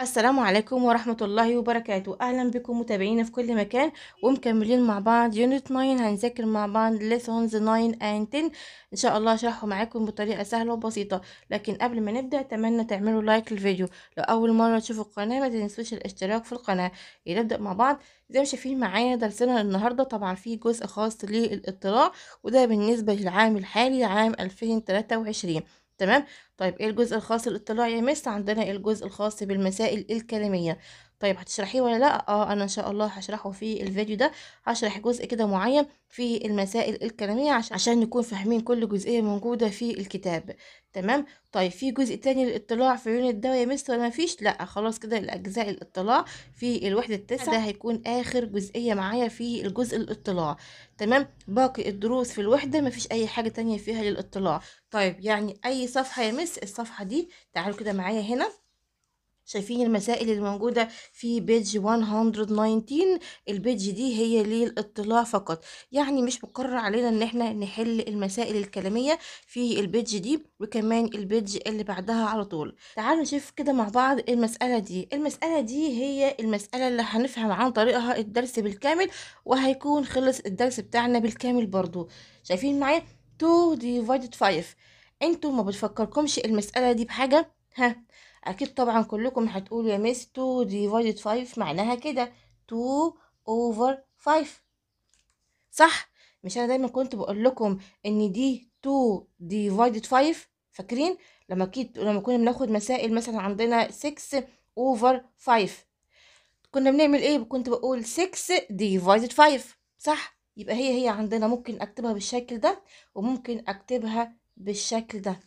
السلام عليكم ورحمة الله وبركاته أهلا بكم متابعينا في كل مكان ومكملين مع بعض يونت 9 هنذاكر مع بعض lessons 9 and 10 إن شاء الله أشرحه معاكم بطريقة سهلة وبسيطة لكن قبل ما نبدأ أتمنى تعملوا لايك للفيديو لو أول مرة تشوفوا القناة ما تنسوش الاشتراك في القناة نبدأ مع بعض زي ما شايفين معايا درسنا النهاردة طبعا فيه جزء خاص للاطلاع وده بالنسبة للعام الحالي عام 2023 تمام طيب ايه الجزء الخاص بالاطلاع يا يعني مس عندنا الجزء الخاص بالمسائل الكلاميه طيب هتشرحيه ولا لا اه انا ان شاء الله هشرحه في الفيديو ده هشرح جزء كده معين في المسائل الكلاميه عشان نكون فاهمين كل جزئيه موجوده في الكتاب تمام طيب في جزء تاني للاطلاع في عيون الدواء يا مس ولا مفيش لا خلاص كده الاجزاء الاطلاع في الوحده التاسعه ده هيكون اخر جزئيه معايا في الجزء الاطلاع تمام باقي الدروس في الوحده مفيش اي حاجه تانية فيها للاطلاع طيب يعني اي صفحه يا مس الصفحه دي تعالوا كده معايا هنا شايفين المسائل اللي موجودة في بيج 119 البيج دي هي للاطلاع فقط يعني مش مقرر علينا ان احنا نحل المسائل الكلامية في البيج دي وكمان البيج اللي بعدها على طول تعالوا نشوف كده مع بعض المسألة دي المسألة دي هي المسألة اللي هنفهم عن طريقها الدرس بالكامل وهيكون خلص الدرس بتاعنا بالكامل برضو شايفين معايا 2 divided 5 انتوا ما بتفكركمش المسألة دي بحاجة ها اكيد طبعا كلكم هتقولوا يا ميس 2 ديفايدد 5 معناها كده 2 اوفر 5 صح مش انا دايما كنت بقول لكم ان دي 2 ديفايدد 5 فاكرين لما اكيد لما كنا بناخد مسائل مثلا عندنا 6 اوفر 5 كنا بنعمل ايه كنت بقول 6 ديفايدد 5 صح يبقى هي هي عندنا ممكن اكتبها بالشكل ده وممكن اكتبها بالشكل ده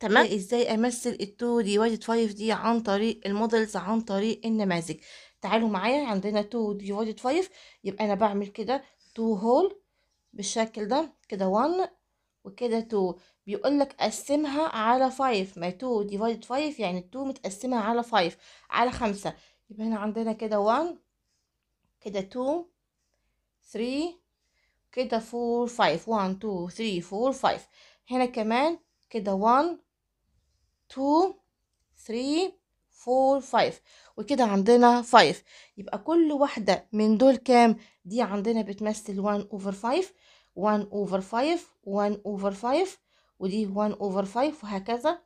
تمام إيه، ازاي وإزاي أمثل ال2 ديفايد 5 دي عن طريق المودلز عن طريق النماذج تعالوا معايا عندنا 2 ديفايد 5 يبقى أنا بعمل كده 2 هول بالشكل ده كده 1 وكده 2 بيقول لك قسمها على 5 ما 2 ديفايد 5 يعني 2 متقسمة على 5 على 5 يبقى هنا عندنا كده 1 كده 2 3 كده 4 5 1 2 3 4 5 هنا كمان كده 1 2 3 4 5 وكده عندنا 5 يبقى كل واحدة من دول كام دي عندنا بتمثل 1 over 5 1 over 5 1 over 5 ودي 1 over 5 وهكذا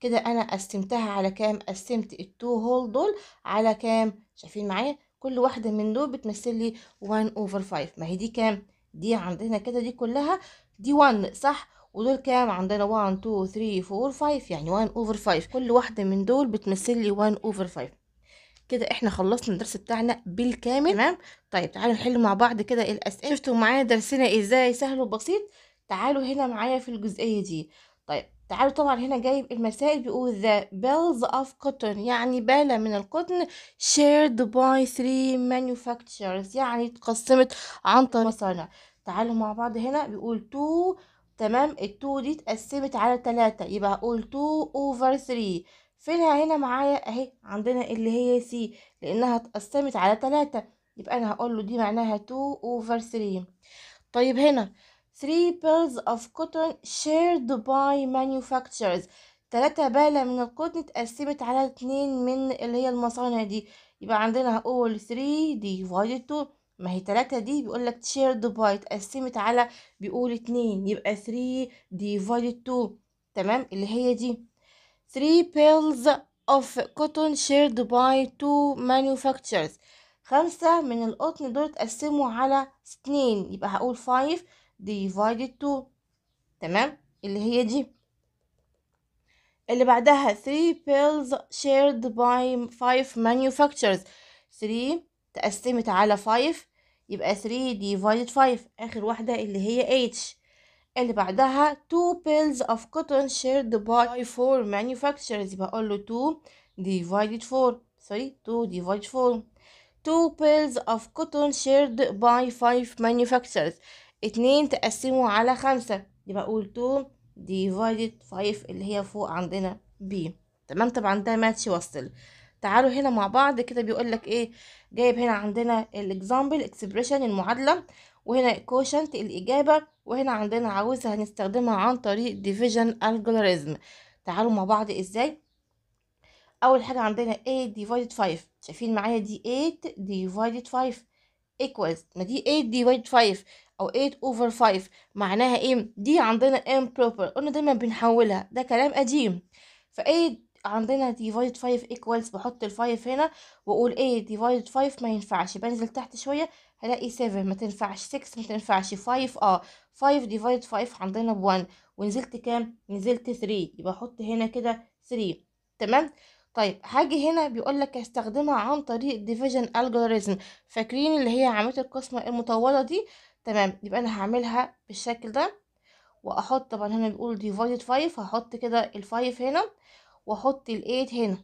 كده انا قسمتها على كام قسمت التو هول دول على كام شايفين معايا كل واحدة من دول بتمثل لي 1 over 5 ما هي دي كام دي عندنا كده دي كلها دي 1 صح ودول كام عندنا 1 2 3 4 5 يعني 1 اوفر 5 كل واحده من دول بتمثل لي 1 اوفر 5 كده احنا خلصنا الدرس بتاعنا بالكامل تمام طيب تعالوا نحل مع بعض كده الاسئله شفتوا معايا درسنا ازاي سهل وبسيط تعالوا هنا معايا في الجزئيه دي طيب تعالوا طبعا هنا جايب المسائل بيقول ذا بيلز of cotton يعني بالة من القطن shared by 3 manufacturers يعني اتقسمت عن طريق مصانع تعالوا مع بعض هنا بيقول 2 تمام التو دي اتقسمت على تلاتة يبقى هقول تو اوفر ثري فينها هنا معايا اهي عندنا اللي هي سي لانها اتقسمت على تلاتة يبقى انا هقول له دي معناها تو اوفر ثري طيب هنا 3 بيلز اوف كوتون شيرد باي manufacturers تلاتة بالة من القطن اتقسمت على اتنين من اللي هي المصانع دي يبقى عندنا هقول 3 ديفايد 2 ما هي تلاتة دي بيقولك shared by اتقسمت على بيقول اتنين يبقى 3 divided 2 تمام اللي هي دي 3 بيلز اوف cotton شيرد باي two مانيوفاكتشرز خمسة من القطن دول اتقسموا على اتنين يبقى هقول 5 divided 2 تمام اللي هي دي اللي بعدها 3 بيلز شيرد باي 5 مانيوفاكتشرز 3 تقسمت على 5 يبقى 3 ديفايد 5 اخر واحده اللي هي H اللي بعدها 2 pills of cotton shared by 4 manufacturers يبقى اقول له 2 divided 4 sorry 2 divided 4 2 pills of cotton shared by 5 manufacturers اتنين تقسموا على خمسة يبقى اقول 2 divided 5 اللي هي فوق عندنا B تمام طبعا ده ماتش وصل تعالوا هنا مع بعض كده بيقول لك ايه جايب هنا عندنا الاكزامبل اكسبريشن المعادله وهنا كوشنت الاجابه وهنا عندنا عاوزها هنستخدمها عن طريق ديفيجن الجوريزم تعالوا مع بعض ازاي اول حاجه عندنا 8 ديفايدد 5 شايفين معايا دي 8 ديفايدد 5 ايكوالز ما دي 8 ديفايدد 5 او 8 اوفر 5 معناها ايه دي عندنا امبروبر قلنا دايما بنحولها ده كلام قديم ف 8 عندنا ديفايد 5 ايكوالز بحط الفايف هنا واقول ايه ديفايد 5 ما ينفعش بنزل تحت شويه هلاقي 7 ما تنفعش 6 ما تنفعش 5 اه 5 ديفايد 5 عندنا ب 1 ونزلت كام نزلت 3 يبقى احط هنا كده 3 تمام طيب هاجي هنا بيقول لك استخدمها عن طريق ديفيجن الجوريزم فاكرين اللي هي عمليه القسمه المطوله دي تمام يبقى انا هعملها بالشكل ده واحط طبعا هنا بيقول ديفايد 5 هحط كده ال5 هنا واحط الايد هنا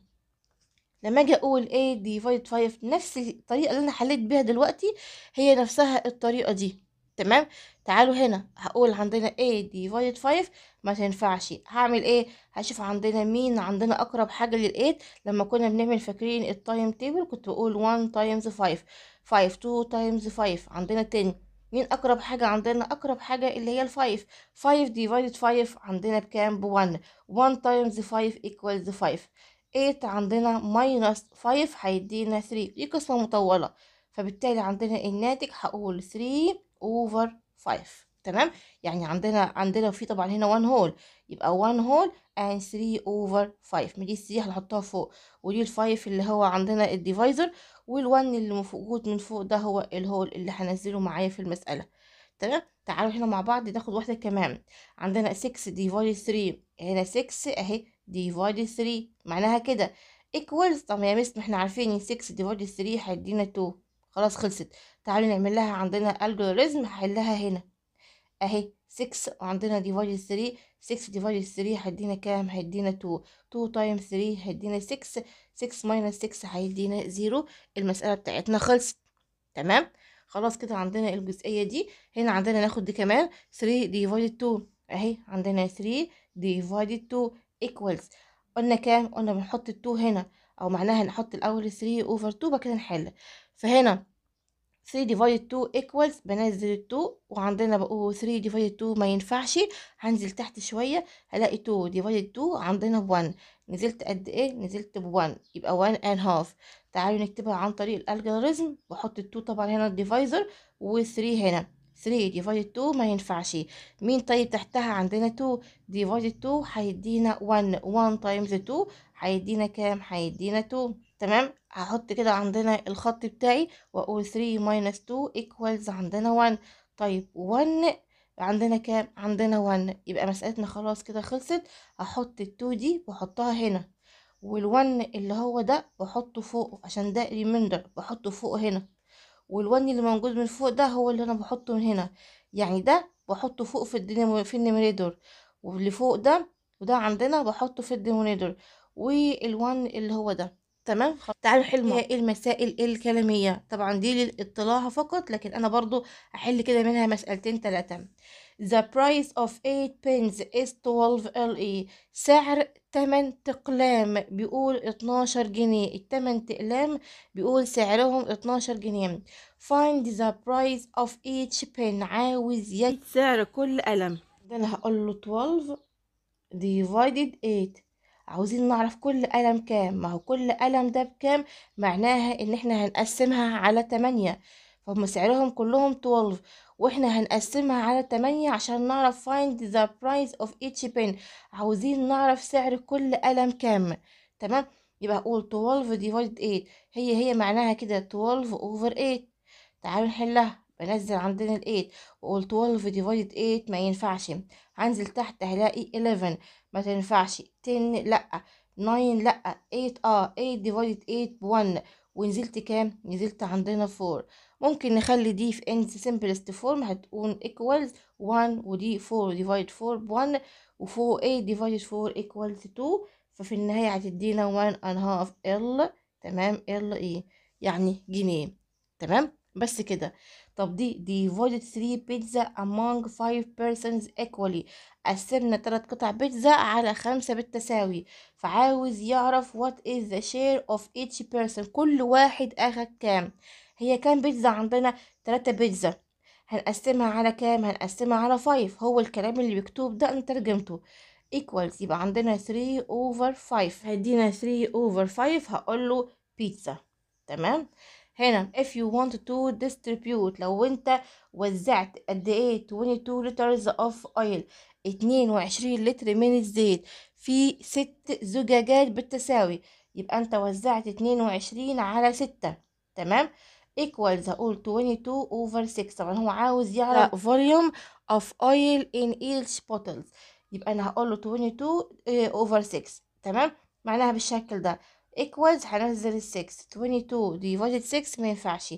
لما اجي اقول 8 ديفايد 5 نفس الطريقه اللي انا حليت بيها دلوقتي هي نفسها الطريقه دي تمام تعالوا هنا هقول عندنا 8 ديفايد 5 ما تنفعش هعمل ايه هشوف عندنا مين عندنا اقرب حاجه لل8 لما كنا بنعمل فاكرين التايم تيبل كنت بقول 1 تايمز 5 5 2 تايمز 5 عندنا 10 مين اقرب حاجه عندنا اقرب حاجه اللي هي الفايف فايف ديفايدد فايف عندنا بكام بوان وان تايمز فايف ايكوالز فايف ايت عندنا ماينس فايف هيدينا ثري دي قسمه مطوله فبالتالي عندنا الناتج هقول ثري اوفر فايف تمام يعني عندنا عندنا في طبعا هنا 1 هول يبقى 1 هول and 3 over 5 ما دي 3 هنحطها فوق ودي ال 5 اللي هو عندنا الديفايزر وال1 اللي موجود من فوق ده هو الهول اللي هنزله معايا في المسألة تمام تعالوا هنا مع بعض ناخد واحدة كمان عندنا 6 ديفايد 3 هنا 6 اهي ديفايد 3 معناها كده equals طب يا مس ما احنا عارفين ان 6 ديفايد 3 هيدينا 2 خلاص خلصت تعالوا نعمل لها عندنا الجوريزم هحلها هنا اهي 6 وعندنا ديفايد 3 6 ديفايد 3 هيدينا كام هيدينا 2 2 تايم 3 هيدينا 6 6 ماينس 6 هيدينا 0 المسألة بتاعتنا خلصت تمام خلاص كده عندنا الجزئية دي هنا عندنا ناخد دي كمان 3 ديفايد 2 اهي عندنا 3 ديفايد 2 ايكوالز قلنا كام قلنا بنحط ال 2 هنا او معناها نحط الاول 3 اوفر 2 بعد كده نحل فهنا 3 divided 2 equals بنزل ال 2 وعندنا بقوا 3 divided 2 ما ينفعش هنزل تحت شوية هلاقي 2 divided 2 عندنا 1 نزلت قد ايه نزلت ب 1 يبقى 1 and half تعالوا نكتبها عن طريق الالجوريزم بحط ال 2 طبعا هنا الديفايزر و 3 هنا 3 divided 2 ما ينفعش مين طيب تحتها عندنا 2 divided 2 هيدينا 1 1 times 2 هيدينا كام هيدينا 2 تمام هحط كده عندنا الخط بتاعي واقول 3 minus 2 equals عندنا 1 طيب 1 عندنا كام عندنا 1 يبقى مسألتنا خلاص كده خلصت هحط ال 2 دي واحطها هنا وال1 اللي هو ده بحطه فوقه عشان ده ريميندر بحطه فوق هنا وال1 اللي موجود من فوق ده هو اللي انا بحطه من هنا يعني ده بحطه فوق في الدينامو في النيميريدور واللي فوق ده وده عندنا بحطه في وال1 اللي هو ده تمام تعالوا نحل إيه, إيه المسائل الكلامية طبعا دي للاطلاع فقط لكن أنا برضو احل كده منها مسألتين تلاتة The price of 8 pins is 12 LE سعر 8 تقلام بيقول 12 جنيه 8 تقلام بيقول سعرهم 12 جنيه Find the price of each pin عاوز يجد سعر كل قلم ده أنا هقول له 12 divided 8 عاوزين نعرف كل قلم كام ما هو كل قلم ده بكام معناها ان احنا هنقسمها على تمانية فهم سعرهم كلهم 12 واحنا هنقسمها على 8 عشان نعرف find the price of each pen عاوزين نعرف سعر كل قلم كام تمام يبقى هقول 12 divided 8 هي هي معناها كده 12 over 8 تعالوا نحلها بنزل عندنا ال 8 واقول 12 divided 8 ما ينفعش هنزل تحت هلاقي 11 ما تنفعش 10 لا 9 لا 8 اه 8 ديفايد 8 ب1 ونزلت كام نزلت عندنا 4 ممكن نخلي دي في ان سمبلست فورم هتكون ايكوالز 1 ودي 4 ديفايد 4 ب1 و4 8 ديفايد 4 ايكوالز 2 ففي النهاية هتدينا 1 ان هاف ال تمام ال ايه e، يعني جنيه تمام بس كده طب دي divided 3 بيتزا among 5 persons equally قسمنا تلات قطع بيتزا على خمسة بالتساوي فعاوز يعرف what is the share of each person كل واحد أخد كام هي كام بيتزا عندنا تلاتة بيتزا هنقسمها على كام هنقسمها على 5 هو الكلام اللي مكتوب ده انا ترجمته equals يبقى عندنا 3 over 5 هدينا 3 over 5 هقول له بيتزا تمام هنا if you want to distribute لو انت وزعت قد ايه 22 liters of oil 22 لتر من الزيت في ست زجاجات بالتساوي يبقى انت وزعت 22 على 6 تمام equals اقول 22 over 6 طبعا هو عاوز يعرف volume of oil in each bottles يبقى انا هقول له 22 eh, over 6 تمام معناها بالشكل ده equals هنزل ال 6 22 divided 6 ما ينفعش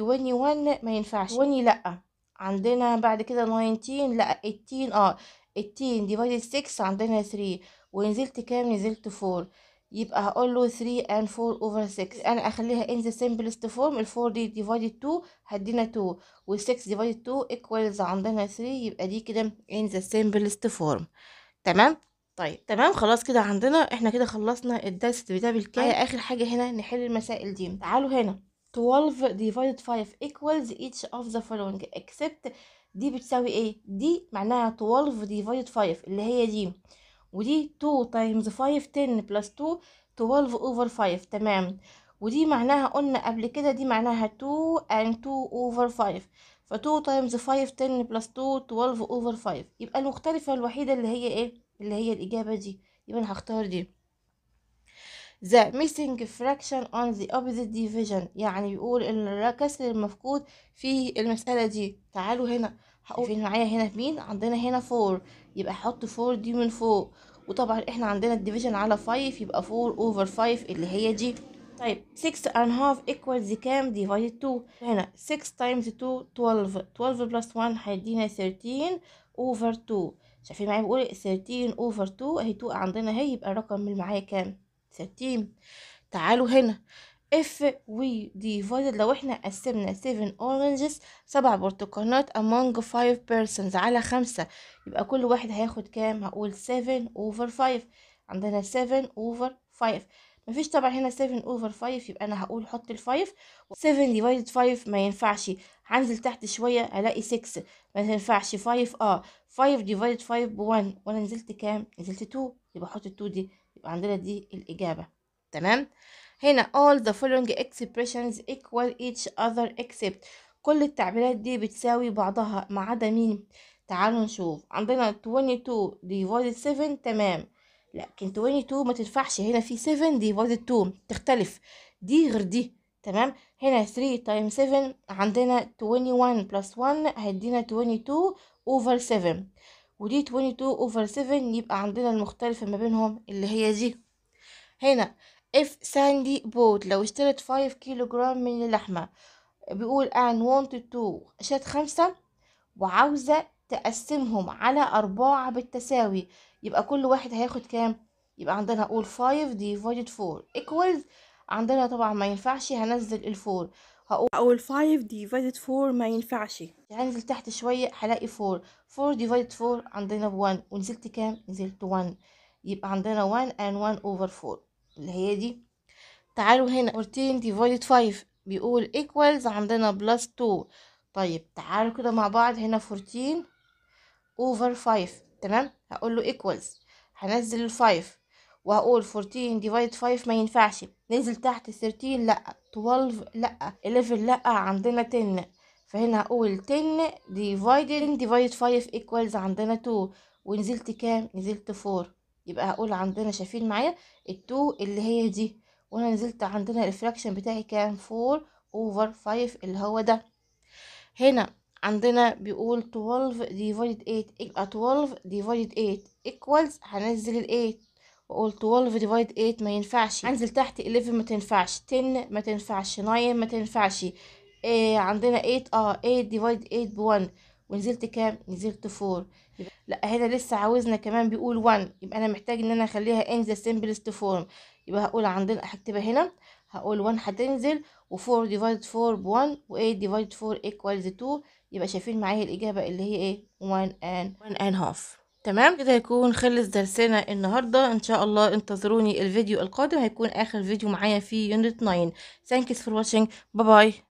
21 ما ينفعش 20 لا عندنا بعد كده 19 لا 18 اه 18 divided 6 عندنا 3 ونزلت كام نزلت 4 يبقى هقول له 3 and 4 over 6 انا اخليها in the simplest form ال 4 دي divided 2 هدينا 2 وال 6 divided 2 equals عندنا 3 يبقى دي كده in the simplest form تمام طيب تمام خلاص كده عندنا احنا كده خلصنا الدرس بتاع بالكام طيب. اخر حاجه هنا نحل المسائل دي تعالوا هنا 12 divided 5 equals each of the following except دي بتساوي ايه دي معناها 12 divided 5 اللي هي دي ودي 2 times 5 10 plus 2 12 over 5 تمام ودي معناها قلنا قبل كده دي معناها 2 and 2 over 5 ف 2 times 5 10 plus 2 12 over 5 يبقى المختلفة الوحيدة اللي هي ايه اللي هي الإجابة دي يبقى أنا هختار دي the missing fraction on the opposite division يعني بيقول ان الكسر المفقود في المسألة دي تعالوا هنا هقول فين معايا هنا في مين عندنا هنا 4 يبقى هحط 4 دي من فوق وطبعا احنا عندنا الديفيجن على 5 يبقى 4 over 5 اللي هي دي طيب 6 and half equals كام divided 2 هنا 6 times 2 12 12 plus 1 هيدينا 13 over 2 شايفين معايا بقول 13 اوفر 2 اهي 2 عندنا اهي يبقى الرقم اللي معايا كام 13 تعالوا هنا if we divided لو احنا قسمنا 7 oranges سبع برتقانات among 5 persons على خمسة يبقى كل واحد هياخد كام هقول 7 over 5 عندنا 7 over 5 مفيش طبعا هنا 7 اوفر 5 يبقى انا هقول حط ال5 7 ديفايد 5 ما ينفعش هنزل تحت شويه الاقي 6 ما ينفعش 5 اه 5 ديفايد 5 ب 1 وانا نزلت كام نزلت 2 يبقى احط ال 2 دي يبقى عندنا دي الاجابه تمام هنا all the following expressions equal each other except كل التعبيرات دي بتساوي بعضها ما عدا مين تعالوا نشوف عندنا 22 ديفايد 7 تمام لكن 22 ما تنفعش هنا في 7 ديفايدد 2 تختلف دي غير دي تمام هنا 3 تايم 7 عندنا 21 بلس 1 هيدينا 22 اوفر 7 ودي 22 اوفر 7 يبقى عندنا المختلفة ما بينهم اللي هي دي هنا اف ساندي بوت لو اشترت 5 كيلو جرام من اللحمة بيقول ان وونت تو شات خمسة وعاوزة تقسمهم على أربعة بالتساوي يبقى كل واحد هياخد كام يبقى عندنا اقول 5 divided 4 equals عندنا طبعا ما ينفعش هنزل 4 هقول اقول 5 divided 4 ما ينفعش هنزل تحت شويه هلاقي 4 4 divided 4 عندنا ب 1 ونزلت كام نزلت 1 يبقى عندنا 1 and 1 over 4 اللي هي دي تعالوا هنا 14 divided 5 بيقول equals عندنا plus 2 طيب تعالوا كده مع بعض هنا 14 over 5 تمام هقول له ايكوالز هنزل الفايف وهقول 14 ديفايد 5 ما ينفعش ننزل تحت 13 لا 12 لا 11 لا عندنا 10 فهنا هقول 10 ديفايد ديفايد 5 ايكوالز عندنا 2 ونزلت كام نزلت 4 يبقى هقول عندنا شايفين معايا ال2 اللي هي دي وانا نزلت عندنا الريفراكشن بتاعي كام 4 اوفر 5 اللي هو ده هنا عندنا بيقول 12 divided 8 يبقى 12 divided 8 equals هنزل ال 8 واقول 12 divided 8 ما ينفعش هنزل تحت 11 ما تنفعش 10 ما تنفعش 9 ما تنفعش إيه عندنا 8 اه 8 divided 8 ب 1 ونزلت كام نزلت 4 لا هنا لسه عاوزنا كمان بيقول 1 يبقى انا محتاج ان انا اخليها ان ذا simplest form يبقى هقول عندنا هكتبها هنا هقول 1 هتنزل و4 divided 4 ب 1 و8 divided 4 equals 2 يبقى شايفين معايا الإجابة اللي هي إيه 1 and 1 and half تمام كده يكون خلص درسنا النهاردة ان شاء الله انتظروني الفيديو القادم هيكون اخر فيديو معايا في يونت 9 thanks for watching باي باي